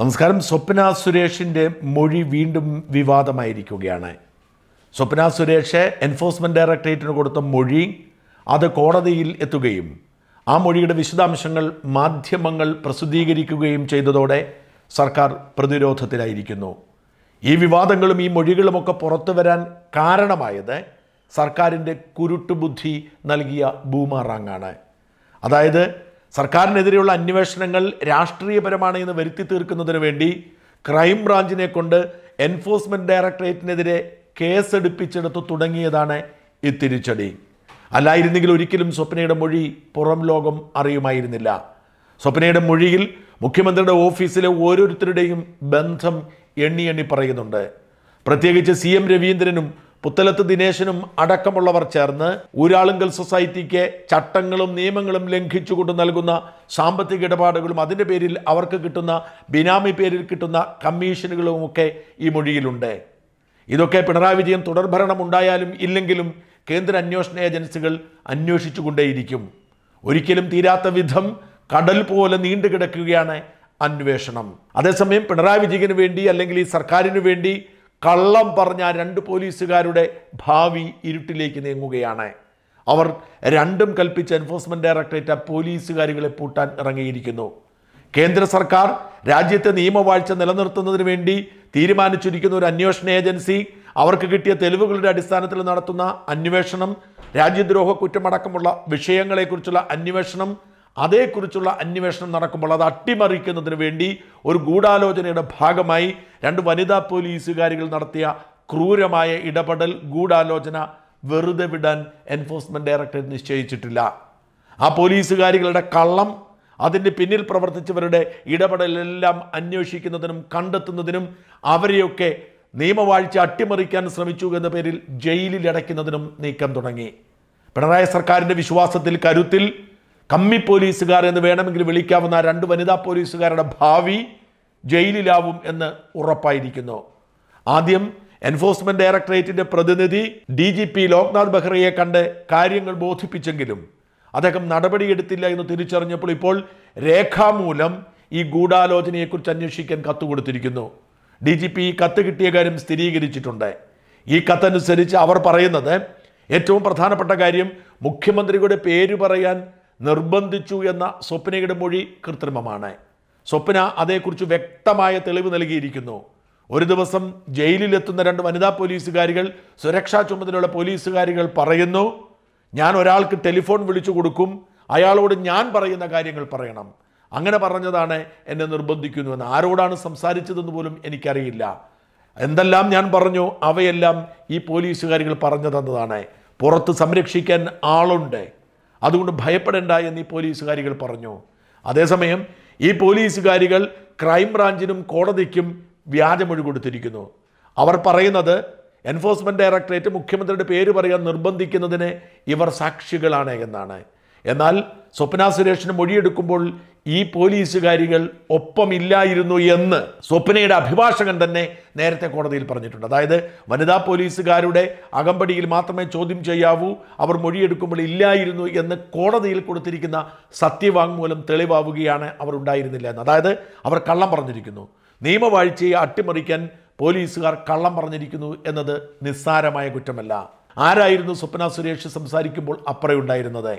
നമസ്കാരം സ്വപ്ന സുരേഷിൻ്റെ മൊഴി വീണ്ടും വിവാദമായിരിക്കുകയാണ് സ്വപ്ന സുരേഷ് എൻഫോഴ്സ്മെൻറ്റ് ഡയറക്ടറേറ്റിന് കൊടുത്ത മൊഴി അത് കോടതിയിൽ എത്തുകയും ആ മൊഴിയുടെ വിശദാംശങ്ങൾ മാധ്യമങ്ങൾ പ്രസിദ്ധീകരിക്കുകയും ചെയ്തതോടെ സർക്കാർ പ്രതിരോധത്തിലായിരിക്കുന്നു ഈ വിവാദങ്ങളും ഈ മൊഴികളുമൊക്കെ പുറത്തു വരാൻ കാരണമായത് സർക്കാരിൻ്റെ കുരുട്ടുബുദ്ധി നൽകിയ ബൂമറാങ്ങാണ് അതായത് സർക്കാരിനെതിരെയുള്ള അന്വേഷണങ്ങൾ രാഷ്ട്രീയപരമാണ് എന്ന് വരുത്തി തീർക്കുന്നതിന് വേണ്ടി ക്രൈം ബ്രാഞ്ചിനെ കൊണ്ട് എൻഫോഴ്സ്മെൻറ്റ് ഡയറക്ടറേറ്റിനെതിരെ കേസെടുപ്പിച്ചെടുത്തു തുടങ്ങിയതാണ് ഈ തിരിച്ചടി അല്ലായിരുന്നെങ്കിൽ ഒരിക്കലും സ്വപ്നയുടെ മൊഴി പുറം ലോകം അറിയുമായിരുന്നില്ല സ്വപ്നയുടെ മൊഴിയിൽ മുഖ്യമന്ത്രിയുടെ ഓഫീസിലെ ഓരോരുത്തരുടെയും ബന്ധം എണ്ണി എണ്ണി പറയുന്നുണ്ട് പ്രത്യേകിച്ച് സി എം രവീന്ദ്രനും പുത്തലത്ത് ദിനേശനും അടക്കമുള്ളവർ ചേർന്ന് ഊരാളുങ്കൽ സൊസൈറ്റിക്ക് ചട്ടങ്ങളും നിയമങ്ങളും ലംഘിച്ചുകൊണ്ട് നൽകുന്ന സാമ്പത്തിക ഇടപാടുകളും അതിൻ്റെ പേരിൽ അവർക്ക് കിട്ടുന്ന ബിനാമി പേരിൽ കിട്ടുന്ന കമ്മീഷനുകളുമൊക്കെ ഈ മൊഴിയിലുണ്ട് ഇതൊക്കെ പിണറായി വിജയൻ തുടർഭരണം ഉണ്ടായാലും ഇല്ലെങ്കിലും കേന്ദ്ര അന്വേഷണ ഏജൻസികൾ അന്വേഷിച്ചുകൊണ്ടേയിരിക്കും ഒരിക്കലും തീരാത്ത വിധം കടൽ പോലെ നീണ്ടു കിടക്കുകയാണ് അന്വേഷണം അതേസമയം പിണറായി വിജയന് വേണ്ടി അല്ലെങ്കിൽ ഈ സർക്കാരിന് വേണ്ടി കള്ളം പറഞ്ഞ രണ്ട് പോലീസുകാരുടെ ഭാവി ഇരുട്ടിലേക്ക് നീങ്ങുകയാണ് അവർ രണ്ടും കൽപ്പിച്ച് എൻഫോഴ്സ്മെന്റ് ഡയറക്ടറേറ്റ് പോലീസുകാരികളെ പൂട്ടാൻ ഇറങ്ങിയിരിക്കുന്നു കേന്ദ്ര സർക്കാർ രാജ്യത്തെ നിയമവാഴ്ച നിലനിർത്തുന്നതിന് വേണ്ടി തീരുമാനിച്ചിരിക്കുന്ന ഒരു അന്വേഷണ ഏജൻസി അവർക്ക് കിട്ടിയ തെളിവുകളുടെ അടിസ്ഥാനത്തിൽ നടത്തുന്ന അന്വേഷണം രാജ്യദ്രോഹ കുറ്റമടക്കമുള്ള വിഷയങ്ങളെക്കുറിച്ചുള്ള അന്വേഷണം അതേക്കുറിച്ചുള്ള അന്വേഷണം നടക്കുമ്പോൾ അത് അട്ടിമറിക്കുന്നതിന് വേണ്ടി ഒരു ഗൂഢാലോചനയുടെ ഭാഗമായി രണ്ട് വനിതാ പോലീസുകാരികൾ നടത്തിയ ക്രൂരമായ ഇടപെടൽ ഗൂഢാലോചന വെറുതെ വിടാൻ എൻഫോഴ്സ്മെൻറ്റ് ഡയറക്ടറേറ്റ് നിശ്ചയിച്ചിട്ടില്ല ആ പോലീസുകാരികളുടെ കള്ളം അതിൻ്റെ പിന്നിൽ പ്രവർത്തിച്ചവരുടെ ഇടപെടലെല്ലാം അന്വേഷിക്കുന്നതിനും കണ്ടെത്തുന്നതിനും അവരെയൊക്കെ നിയമവാഴ്ച അട്ടിമറിക്കാൻ ശ്രമിച്ചു എന്ന പേരിൽ ജയിലിൽ അടയ്ക്കുന്നതിനും നീക്കം തുടങ്ങി പിണറായി സർക്കാരിൻ്റെ വിശ്വാസത്തിൽ കരുത്തിൽ കമ്മി പോലീസുകാർ എന്ന് വേണമെങ്കിൽ വിളിക്കാവുന്ന രണ്ട് വനിതാ പോലീസുകാരുടെ ഭാവി ജയിലിലാവും എന്ന് ഉറപ്പായിരിക്കുന്നു ആദ്യം എൻഫോഴ്സ്മെന്റ് ഡയറക്ടറേറ്റിന്റെ പ്രതിനിധി ഡി ജി പി ലോക്നാഥ് ബെഹ്റയെ കണ്ട് കാര്യങ്ങൾ ബോധിപ്പിച്ചെങ്കിലും അദ്ദേഹം നടപടിയെടുത്തില്ല എന്ന് തിരിച്ചറിഞ്ഞപ്പോൾ ഇപ്പോൾ രേഖാമൂലം ഈ ഗൂഢാലോചനയെക്കുറിച്ച് അന്വേഷിക്കാൻ കത്ത് കൊടുത്തിരിക്കുന്നു ഡി ജി പി കത്ത് കിട്ടിയ കാര്യം സ്ഥിരീകരിച്ചിട്ടുണ്ട് ഈ കത്തനുസരിച്ച് അവർ പറയുന്നത് ഏറ്റവും പ്രധാനപ്പെട്ട കാര്യം മുഖ്യമന്ത്രിയുടെ പേര് പറയാൻ നിർബന്ധിച്ചു എന്ന സ്വപ്നയുടെ മൊഴി കൃത്രിമമാണ് സ്വപ്ന അതേക്കുറിച്ച് വ്യക്തമായ തെളിവ് നൽകിയിരിക്കുന്നു ഒരു ദിവസം ജയിലിലെത്തുന്ന രണ്ട് വനിതാ പോലീസുകാരികൾ സുരക്ഷാ ചുമതലയുള്ള പോലീസുകാരികൾ പറയുന്നു ഞാൻ ഒരാൾക്ക് ടെലിഫോൺ വിളിച്ചു കൊടുക്കും അയാളോട് ഞാൻ പറയുന്ന കാര്യങ്ങൾ പറയണം അങ്ങനെ പറഞ്ഞതാണ് എന്നെ നിർബന്ധിക്കുന്നുവെന്ന് ആരോടാണ് സംസാരിച്ചതെന്ന് പോലും എനിക്കറിയില്ല എന്തെല്ലാം ഞാൻ പറഞ്ഞു അവയെല്ലാം ഈ പോലീസുകാരികൾ പറഞ്ഞു തന്നതാണ് പുറത്ത് സംരക്ഷിക്കാൻ ആളുണ്ട് അതുകൊണ്ട് ഭയപ്പെടേണ്ട ഈ പോലീസുകാരികൾ പറഞ്ഞു അതേസമയം ഈ പോലീസുകാരികൾ ക്രൈംബ്രാഞ്ചിനും കോടതിക്കും വ്യാജമൊഴി കൊടുത്തിരിക്കുന്നു അവർ പറയുന്നത് എൻഫോഴ്സ്മെൻറ്റ് ഡയറക്ടറേറ്റ് മുഖ്യമന്ത്രിയുടെ പേര് പറയാൻ നിർബന്ധിക്കുന്നതിന് ഇവർ സാക്ഷികളാണ് എന്നാണ് എന്നാൽ സ്വപ്ന സുരേഷിന് മൊഴിയെടുക്കുമ്പോൾ ഈ പോലീസുകാരികൾ ഒപ്പമില്ലായിരുന്നു എന്ന് സ്വപ്നയുടെ അഭിഭാഷകൻ തന്നെ നേരത്തെ കോടതിയിൽ പറഞ്ഞിട്ടുണ്ട് അതായത് വനിതാ പോലീസുകാരുടെ അകമ്പടിയിൽ മാത്രമേ ചോദ്യം ചെയ്യാവൂ അവർ മൊഴിയെടുക്കുമ്പോൾ ഇല്ലായിരുന്നു എന്ന് കോടതിയിൽ കൊടുത്തിരിക്കുന്ന സത്യവാങ്മൂലം തെളിവാവുകയാണ് അവർ ഉണ്ടായിരുന്നില്ല എന്ന് അതായത് അവർ കള്ളം പറഞ്ഞിരിക്കുന്നു നിയമവാഴ്ചയെ അട്ടിമറിക്കാൻ പോലീസുകാർ കള്ളം പറഞ്ഞിരിക്കുന്നു എന്നത് നിസ്സാരമായ കുറ്റമല്ല ആരായിരുന്നു സ്വപ്ന സുരേഷ് സംസാരിക്കുമ്പോൾ അപ്പുറയുണ്ടായിരുന്നത്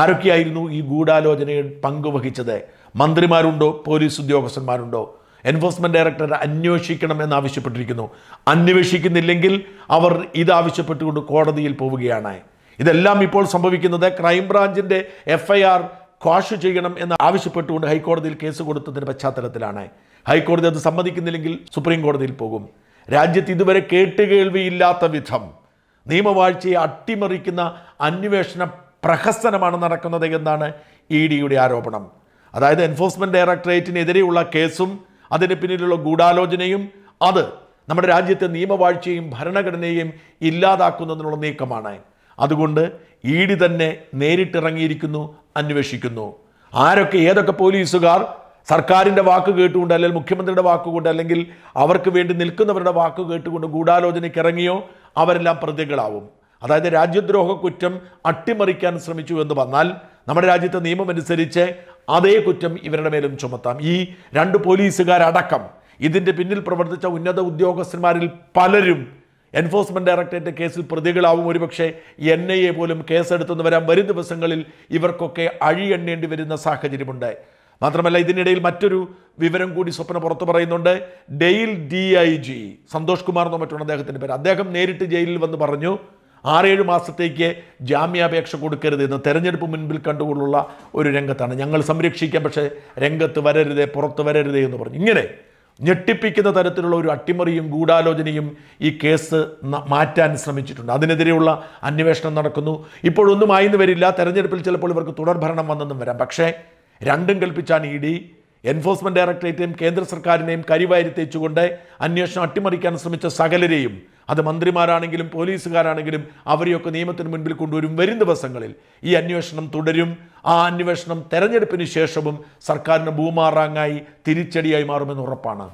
ആരൊക്കെയായിരുന്നു ഈ ഗൂഢാലോചനയിൽ പങ്കുവഹിച്ചത് മന്ത്രിമാരുണ്ടോ പോലീസ് ഉദ്യോഗസ്ഥന്മാരുണ്ടോ എൻഫോഴ്സ്മെന്റ് ഡയറക്ടർ അന്വേഷിക്കണം എന്നാവശ്യപ്പെട്ടിരിക്കുന്നു അന്വേഷിക്കുന്നില്ലെങ്കിൽ അവർ ഇതാവശ്യപ്പെട്ടുകൊണ്ട് കോടതിയിൽ പോവുകയാണ് ഇതെല്ലാം ഇപ്പോൾ സംഭവിക്കുന്നത് ക്രൈംബ്രാഞ്ചിൻ്റെ എഫ് ഐ ആർ ക്വാഷ് ചെയ്യണം എന്ന് ആവശ്യപ്പെട്ടുകൊണ്ട് ഹൈക്കോടതിയിൽ കേസ് കൊടുത്തതിൻ്റെ പശ്ചാത്തലത്തിലാണ് ഹൈക്കോടതി അത് സമ്മതിക്കുന്നില്ലെങ്കിൽ സുപ്രീം കോടതിയിൽ പോകും രാജ്യത്ത് ഇതുവരെ കേട്ടുകേൾവിയില്ലാത്ത വിധം നിയമവാഴ്ചയെ അട്ടിമറിക്കുന്ന അന്വേഷണ പ്രഹസനമാണ് നടക്കുന്നത് എന്നാണ് ഇ ഡിയുടെ ആരോപണം അതായത് എൻഫോഴ്സ്മെൻറ്റ് ഡയറക്ടറേറ്റിനെതിരെയുള്ള കേസും അതിന് പിന്നിലുള്ള ഗൂഢാലോചനയും അത് നമ്മുടെ രാജ്യത്തെ നിയമവാഴ്ചയും ഭരണഘടനയും ഇല്ലാതാക്കുന്നതിനുള്ള നീക്കമാണ് അതുകൊണ്ട് ഇ ഡി തന്നെ നേരിട്ടിറങ്ങിയിരിക്കുന്നു അന്വേഷിക്കുന്നു ആരൊക്കെ ഏതൊക്കെ പോലീസുകാർ സർക്കാരിൻ്റെ വാക്ക് കേട്ടുകൊണ്ട് അല്ലെങ്കിൽ മുഖ്യമന്ത്രിയുടെ വാക്കുകൊണ്ട് അല്ലെങ്കിൽ അവർക്ക് വേണ്ടി നിൽക്കുന്നവരുടെ വാക്ക് കേട്ടുകൊണ്ട് ഗൂഢാലോചനയ്ക്ക് ഇറങ്ങിയോ അവരെല്ലാം പ്രതികളാവും അതായത് രാജ്യദ്രോഹ കുറ്റം അട്ടിമറിക്കാൻ ശ്രമിച്ചു എന്ന് വന്നാൽ നമ്മുടെ രാജ്യത്തെ നിയമമനുസരിച്ച് അതേ കുറ്റം ഇവരുടെ മേലും ചുമത്താം ഈ രണ്ട് പോലീസുകാരടക്കം ഇതിൻ്റെ പിന്നിൽ പ്രവർത്തിച്ച ഉന്നത ഉദ്യോഗസ്ഥന്മാരിൽ പലരും എൻഫോഴ്സ്മെൻറ്റ് ഡയറക്ടറേറ്റ് കേസിൽ പ്രതികളാവും ഒരുപക്ഷെ എൻ ഐ എ പോലും കേസെടുത്തുനിന്ന് വരാൻ വരും ദിവസങ്ങളിൽ ഇവർക്കൊക്കെ അഴിയെണ്ണേണ്ടി വരുന്ന സാഹചര്യമുണ്ട് മാത്രമല്ല ഇതിനിടയിൽ മറ്റൊരു വിവരം കൂടി സ്വപ്ന പുറത്തു പറയുന്നുണ്ട് ഡെയിൽ D I G Santhosh Kumar എന്നോ മറ്റുള്ള അദ്ദേഹത്തിൻ്റെ പേര് അദ്ദേഹം നേരിട്ട് ജയിലിൽ വന്ന് പറഞ്ഞു ആറേഴ് മാസത്തേക്ക് ജാമ്യാപേക്ഷ കൊടുക്കരുത് എന്ന് തെരഞ്ഞെടുപ്പ് മുൻപിൽ കണ്ടുകൊണ്ടുള്ള ഒരു രംഗത്താണ് ഞങ്ങൾ സംരക്ഷിക്കാം പക്ഷേ രംഗത്ത് വരരുത് പുറത്ത് വരരുത് എന്ന് പറഞ്ഞു ഇങ്ങനെ ഞെട്ടിപ്പിക്കുന്ന തരത്തിലുള്ള ഒരു അട്ടിമറിയും ഗൂഢാലോചനയും ഈ കേസ് മാറ്റാൻ ശ്രമിച്ചിട്ടുണ്ട് അതിനെതിരെയുള്ള അന്വേഷണം നടക്കുന്നു ഇപ്പോഴൊന്നും ആയിന്ന് വരില്ല തെരഞ്ഞെടുപ്പിൽ ചിലപ്പോൾ ഇവർക്ക് തുടർഭരണം വന്നെന്നും വരാം പക്ഷേ രണ്ടും കൽപ്പിച്ചാണ് ഇ ഡി എൻഫോഴ്സ്മെൻറ്റ് ഡയറക്ടറേറ്റിനെയും കേന്ദ്ര സർക്കാരിനെയും കരിവാരി തേച്ചുകൊണ്ട് അന്വേഷണം അട്ടിമറിക്കാൻ ശ്രമിച്ച സകലരെയും അത് മന്ത്രിമാരാണെങ്കിലും പോലീസുകാരാണെങ്കിലും അവരെയൊക്കെ നിയമത്തിന് മുൻപിൽ കൊണ്ടുവരും വരും ദിവസങ്ങളിൽ ഈ അന്വേഷണം തുടരും ആ അന്വേഷണം തെരഞ്ഞെടുപ്പിന് ശേഷവും സർക്കാരിന് ഭൂമാറാങ്ങായി തിരിച്ചടിയായി മാറുമെന്ന് ഉറപ്പാണ്